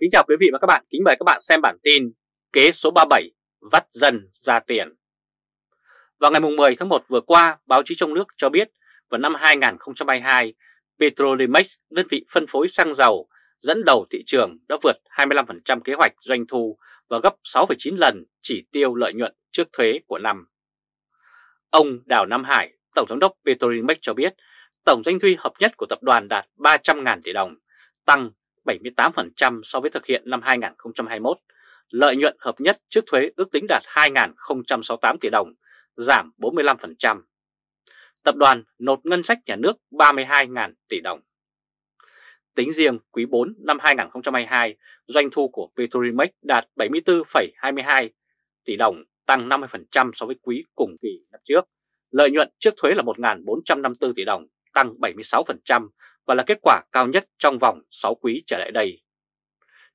Kính chào quý vị và các bạn, kính mời các bạn xem bản tin Kế số 37 vắt dần ra tiền Vào ngày 10 tháng 1 vừa qua, báo chí trong nước cho biết vào năm 2022, Petrolimex, đơn vị phân phối xăng dầu, dẫn đầu thị trường đã vượt 25% kế hoạch doanh thu và gấp 6,9 lần chỉ tiêu lợi nhuận trước thuế của năm. Ông Đào Nam Hải, Tổng giám đốc Petrolimex cho biết tổng doanh thu hợp nhất của tập đoàn đạt 300.000 tỷ đồng, tăng 78% so với thực hiện năm 2021. Lợi nhuận hợp nhất trước thuế ước tính đạt 2.068 tỷ đồng, giảm 45%. Tập đoàn nộp ngân sách nhà nước 32.000 tỷ đồng. Tính riêng quý 4 năm 2022, doanh thu của Petrolimex đạt 74,22 tỷ đồng, tăng 50% so với quý cùng kỳ năm trước. Lợi nhuận trước thuế là 1.454 tỷ đồng, tăng 76% và là kết quả cao nhất trong vòng 6 quý trở lại đây.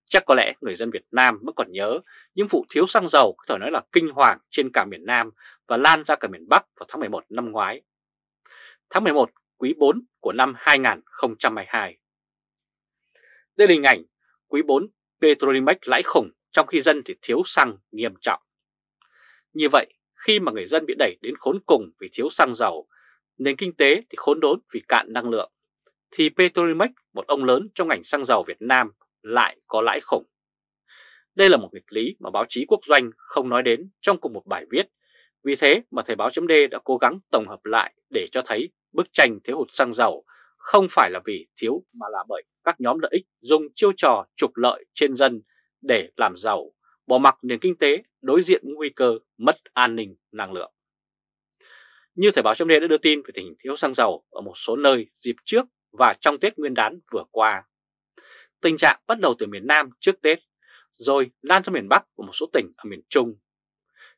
Chắc có lẽ người dân Việt Nam vẫn còn nhớ những vụ thiếu xăng dầu có thể nói là kinh hoàng trên cả miền Nam và lan ra cả miền Bắc vào tháng 11 năm ngoái. Tháng 11 quý 4 của năm 2022. Đây là hình ảnh quý 4 Petrolimex lãi khủng trong khi dân thì thiếu xăng nghiêm trọng. Như vậy, khi mà người dân bị đẩy đến khốn cùng vì thiếu xăng dầu, nền kinh tế thì khốn đốn vì cạn năng lượng thì Petrolimex, một ông lớn trong ngành xăng dầu Việt Nam, lại có lãi khủng. Đây là một nghịch lý mà báo chí quốc doanh không nói đến trong cùng một bài viết. Vì thế mà Thời báo chấm đã cố gắng tổng hợp lại để cho thấy bức tranh thiếu hụt xăng dầu không phải là vì thiếu mà là bởi các nhóm lợi ích dùng chiêu trò trục lợi trên dân để làm giàu, bỏ mặc nền kinh tế đối diện nguy cơ mất an ninh năng lượng. Như Thời báo chấm đã đưa tin về tình hình thiếu xăng dầu ở một số nơi dịp trước và trong Tết Nguyên đán vừa qua. Tình trạng bắt đầu từ miền Nam trước Tết, rồi lan sang miền Bắc và một số tỉnh ở miền Trung.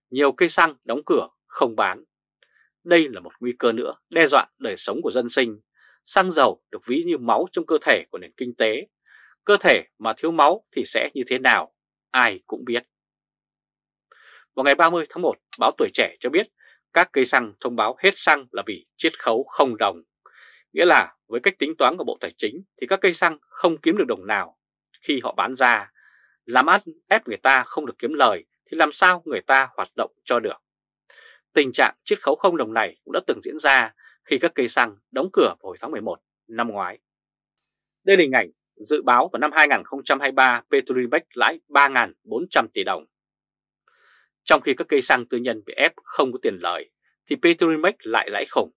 Nhiều cây xăng đóng cửa, không bán. Đây là một nguy cơ nữa đe dọa đời sống của dân sinh. Xăng dầu được ví như máu trong cơ thể của nền kinh tế. Cơ thể mà thiếu máu thì sẽ như thế nào, ai cũng biết. Vào ngày 30 tháng 1, báo Tuổi Trẻ cho biết các cây xăng thông báo hết xăng là vì chiết khấu không đồng Nghĩa là với cách tính toán của Bộ Tài chính thì các cây xăng không kiếm được đồng nào khi họ bán ra. Làm ăn ép người ta không được kiếm lời thì làm sao người ta hoạt động cho được. Tình trạng chiết khấu không đồng này cũng đã từng diễn ra khi các cây xăng đóng cửa vào hồi tháng 11 năm ngoái. Đây là hình ảnh dự báo vào năm 2023 Petrolimex lãi 3.400 tỷ đồng. Trong khi các cây xăng tư nhân bị ép không có tiền lời thì Petrolimex lại lãi khủng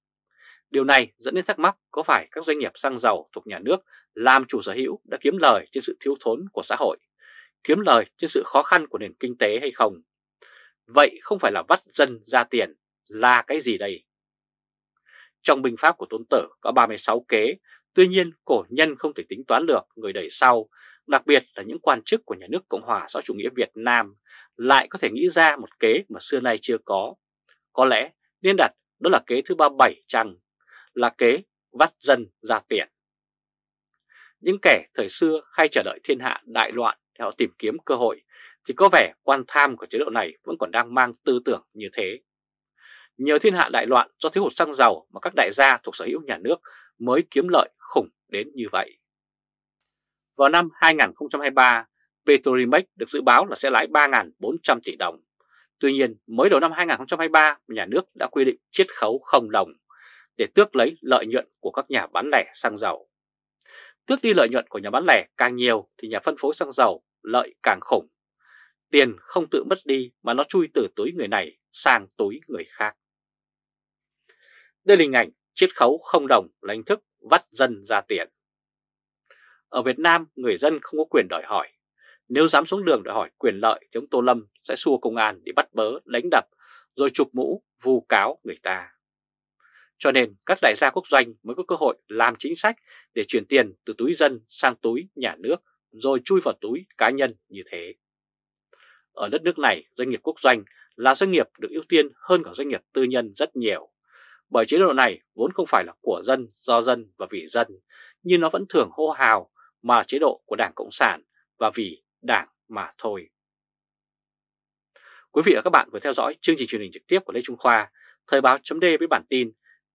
Điều này dẫn đến thắc mắc có phải các doanh nghiệp xăng dầu thuộc nhà nước làm chủ sở hữu đã kiếm lời trên sự thiếu thốn của xã hội, kiếm lời trên sự khó khăn của nền kinh tế hay không? Vậy không phải là vắt dân ra tiền là cái gì đây? Trong binh pháp của Tôn Tử có 36 kế, tuy nhiên cổ nhân không thể tính toán được người đời sau, đặc biệt là những quan chức của nhà nước Cộng hòa xã chủ nghĩa Việt Nam lại có thể nghĩ ra một kế mà xưa nay chưa có. Có lẽ nên đặt đó là kế thứ 37 chăng là kế vắt dân ra tiền. Những kẻ thời xưa hay chờ đợi thiên hạ đại loạn để họ tìm kiếm cơ hội thì có vẻ quan tham của chế độ này vẫn còn đang mang tư tưởng như thế. Nhờ thiên hạ đại loạn do thiếu hụt xăng dầu mà các đại gia thuộc sở hữu nhà nước mới kiếm lợi khủng đến như vậy. Vào năm 2023, Petrolimex được dự báo là sẽ lãi 3.400 tỷ đồng. Tuy nhiên, mới đầu năm 2023, nhà nước đã quy định chiết khấu không đồng để tước lấy lợi nhuận của các nhà bán lẻ xăng dầu. Tước đi lợi nhuận của nhà bán lẻ càng nhiều thì nhà phân phối xăng dầu lợi càng khủng. Tiền không tự mất đi mà nó chui từ túi người này sang túi người khác. Đây là hình ảnh chiết khấu không đồng là hình thức vắt dân ra tiền. Ở Việt Nam, người dân không có quyền đòi hỏi. Nếu dám xuống đường đòi hỏi quyền lợi thì ông Tô Lâm sẽ xua công an để bắt bớ, đánh đập, rồi chụp mũ, vu cáo người ta. Cho nên các đại gia quốc doanh mới có cơ hội làm chính sách để chuyển tiền từ túi dân sang túi nhà nước rồi chui vào túi cá nhân như thế. Ở đất nước này, doanh nghiệp quốc doanh là doanh nghiệp được ưu tiên hơn cả doanh nghiệp tư nhân rất nhiều. Bởi chế độ này vốn không phải là của dân, do dân và vì dân, nhưng nó vẫn thường hô hào mà chế độ của Đảng Cộng sản và vì Đảng mà thôi. Quý vị và các bạn vừa theo dõi chương trình truyền hình trực tiếp của Lê Trung Khoa, Thời báo chấm với bản tin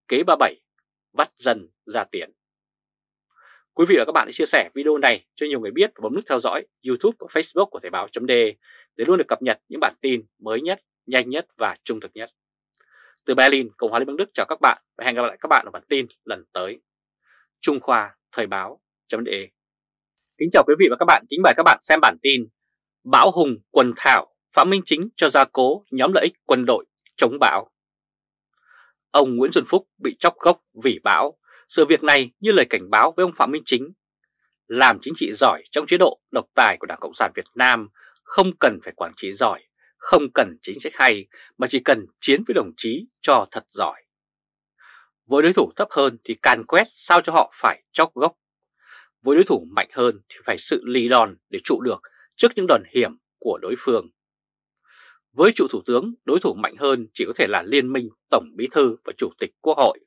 kế 37 vắt dần ra tiền. Quý vị và các bạn hãy chia sẻ video này cho nhiều người biết và bấm nút theo dõi YouTube và Facebook của Thời báo .de để luôn được cập nhật những bản tin mới nhất, nhanh nhất và trung thực nhất. Từ Berlin, Cộng hòa Liên bang Đức chào các bạn và hẹn gặp lại các bạn ở bản tin lần tới. Trung Khoa Thời báo .de Kính chào quý vị và các bạn, kính mời các bạn xem bản tin Bão Hùng Quần Thảo Phạm Minh Chính cho gia cố nhóm lợi ích quân đội chống bão Ông Nguyễn Xuân Phúc bị chóc gốc vì bão, sự việc này như lời cảnh báo với ông Phạm Minh Chính. Làm chính trị giỏi trong chế độ độc tài của Đảng Cộng sản Việt Nam không cần phải quản trị giỏi, không cần chính sách hay mà chỉ cần chiến với đồng chí cho thật giỏi. Với đối thủ thấp hơn thì càn quét sao cho họ phải chóc gốc. Với đối thủ mạnh hơn thì phải sự lì đòn để trụ được trước những đòn hiểm của đối phương. Với trụ thủ tướng, đối thủ mạnh hơn chỉ có thể là liên minh, tổng bí thư và chủ tịch quốc hội.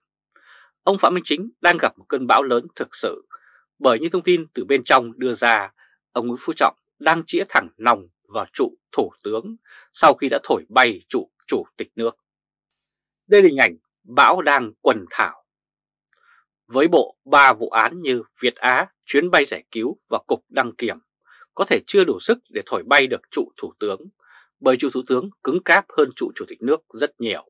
Ông Phạm Minh Chính đang gặp một cơn bão lớn thực sự, bởi như thông tin từ bên trong đưa ra, ông Nguyễn Phú Trọng đang chĩa thẳng nòng vào trụ thủ tướng sau khi đã thổi bay trụ chủ tịch nước. Đây là hình ảnh bão đang quần thảo. Với bộ ba vụ án như Việt Á, chuyến bay giải cứu và cục đăng kiểm, có thể chưa đủ sức để thổi bay được trụ thủ tướng bởi chủ thủ tướng cứng cáp hơn trụ chủ tịch nước rất nhiều.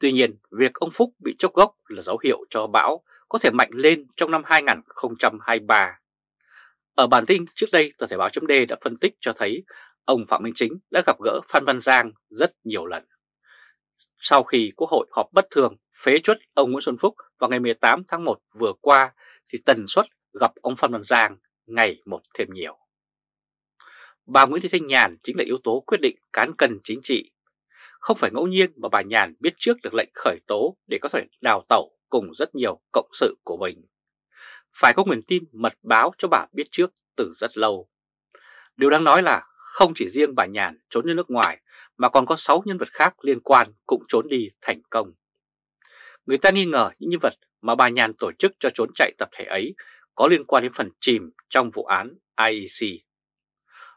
Tuy nhiên, việc ông Phúc bị chốc gốc là dấu hiệu cho bão có thể mạnh lên trong năm 2023. Ở bản tin trước đây, tờ Thể báo chấm đã phân tích cho thấy ông Phạm Minh Chính đã gặp gỡ Phan Văn Giang rất nhiều lần. Sau khi Quốc hội họp bất thường phế chuất ông Nguyễn Xuân Phúc vào ngày 18 tháng 1 vừa qua, thì tần suất gặp ông Phan Văn Giang ngày một thêm nhiều bà Nguyễn Thị Thanh Nhàn chính là yếu tố quyết định cán cân chính trị. Không phải ngẫu nhiên mà bà Nhàn biết trước được lệnh khởi tố để có thể đào tẩu cùng rất nhiều cộng sự của mình. Phải có nguồn tin mật báo cho bà biết trước từ rất lâu. Điều đáng nói là không chỉ riêng bà Nhàn trốn đến nước ngoài mà còn có 6 nhân vật khác liên quan cũng trốn đi thành công. Người ta nghi ngờ những nhân vật mà bà Nhàn tổ chức cho trốn chạy tập thể ấy có liên quan đến phần chìm trong vụ án IEC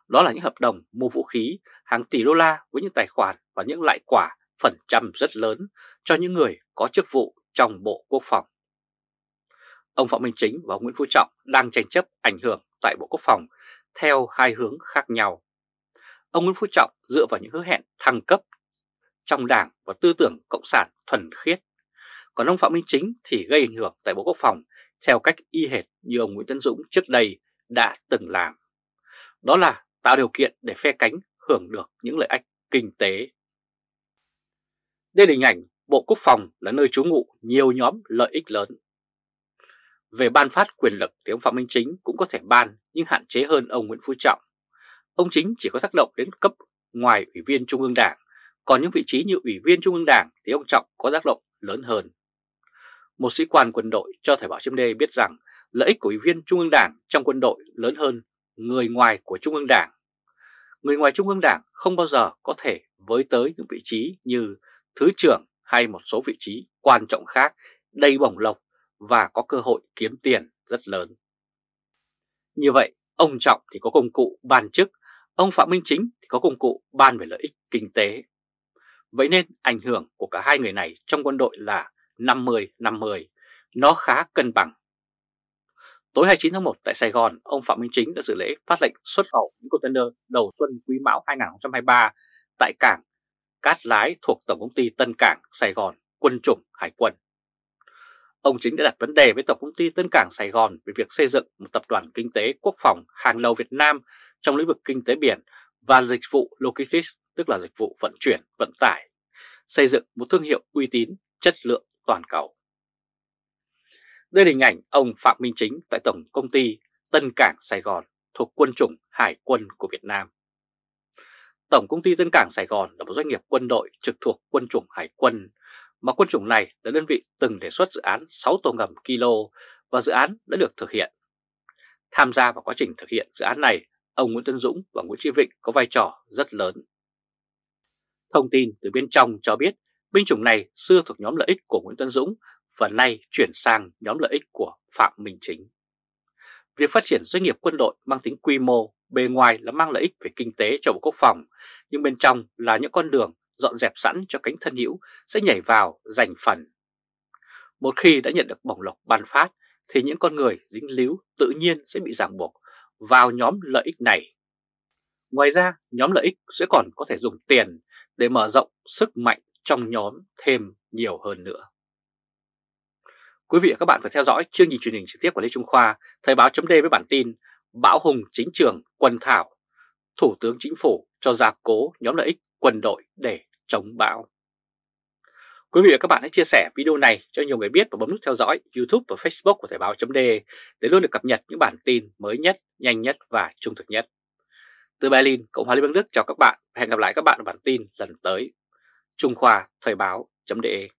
đó là những hợp đồng mua vũ khí hàng tỷ đô la với những tài khoản và những lại quả phần trăm rất lớn cho những người có chức vụ trong Bộ Quốc phòng. Ông Phạm Minh Chính và ông Nguyễn Phú Trọng đang tranh chấp ảnh hưởng tại Bộ Quốc phòng theo hai hướng khác nhau. Ông Nguyễn Phú Trọng dựa vào những hứa hẹn thăng cấp trong đảng và tư tưởng cộng sản thuần khiết. Còn ông Phạm Minh Chính thì gây ảnh hưởng tại Bộ Quốc phòng theo cách y hệt như ông Nguyễn tấn Dũng trước đây đã từng làm. Đó là tạo điều kiện để phe cánh hưởng được những lợi ích kinh tế. Đây là hình ảnh Bộ Quốc phòng là nơi trú ngụ nhiều nhóm lợi ích lớn. Về ban phát quyền lực thì ông Phạm Minh Chính cũng có thể ban nhưng hạn chế hơn ông Nguyễn Phú Trọng. Ông Chính chỉ có tác động đến cấp ngoài Ủy viên Trung ương Đảng, còn những vị trí như Ủy viên Trung ương Đảng thì ông Trọng có tác động lớn hơn. Một sĩ quan quân đội cho Thời báo chấm đê biết rằng lợi ích của Ủy viên Trung ương Đảng trong quân đội lớn hơn người ngoài của Trung ương Đảng. Người ngoài Trung ương Đảng không bao giờ có thể với tới những vị trí như Thứ trưởng hay một số vị trí quan trọng khác đầy bổng lộc và có cơ hội kiếm tiền rất lớn. Như vậy, ông Trọng thì có công cụ ban chức, ông Phạm Minh Chính thì có công cụ ban về lợi ích kinh tế. Vậy nên ảnh hưởng của cả hai người này trong quân đội là 50-50, nó khá cân bằng Tối 29 tháng 1 tại Sài Gòn, ông Phạm Minh Chính đã dự lễ phát lệnh xuất khẩu những container đầu xuân quý mão 2023 tại cảng Cát Lái thuộc Tổng công ty Tân Cảng Sài Gòn, quân chủng Hải quân. Ông Chính đã đặt vấn đề với Tổng công ty Tân Cảng Sài Gòn về việc xây dựng một tập đoàn kinh tế quốc phòng hàng đầu Việt Nam trong lĩnh vực kinh tế biển và dịch vụ logistics, tức là dịch vụ vận chuyển, vận tải, xây dựng một thương hiệu uy tín, chất lượng toàn cầu. Đây là hình ảnh ông Phạm Minh Chính tại Tổng Công ty Tân Cảng Sài Gòn thuộc quân chủng Hải quân của Việt Nam. Tổng Công ty Tân Cảng Sài Gòn là một doanh nghiệp quân đội trực thuộc quân chủng Hải quân, mà quân chủng này là đơn vị từng đề xuất dự án 6 tàu ngầm Kilo và dự án đã được thực hiện. Tham gia vào quá trình thực hiện dự án này, ông Nguyễn Tân Dũng và Nguyễn Chí Vịnh có vai trò rất lớn. Thông tin từ bên trong cho biết binh chủng này xưa thuộc nhóm lợi ích của Nguyễn Tân Dũng và nay chuyển sang nhóm lợi ích của Phạm Minh Chính. Việc phát triển doanh nghiệp quân đội mang tính quy mô, bề ngoài là mang lợi ích về kinh tế cho Bộ Quốc phòng, nhưng bên trong là những con đường dọn dẹp sẵn cho cánh thân hữu sẽ nhảy vào giành phần. Một khi đã nhận được bổng lộc ban phát thì những con người dính líu tự nhiên sẽ bị ràng buộc vào nhóm lợi ích này. Ngoài ra, nhóm lợi ích sẽ còn có thể dùng tiền để mở rộng sức mạnh trong nhóm thêm nhiều hơn nữa. Quý vị và các bạn phải theo dõi chương trình truyền hình trực tiếp của Lê Trung Khoa, Thời báo chấm với bản tin Bão Hùng chính trường quần thảo, Thủ tướng Chính phủ cho gia cố nhóm lợi ích quân đội để chống bão. Quý vị và các bạn hãy chia sẻ video này cho nhiều người biết và bấm nút theo dõi YouTube và Facebook của Thời báo chấm để luôn được cập nhật những bản tin mới nhất, nhanh nhất và trung thực nhất. Từ Berlin, Cộng hòa Liên bang Đức chào các bạn và hẹn gặp lại các bạn ở bản tin lần tới. Trung Khoa Thời báo chấm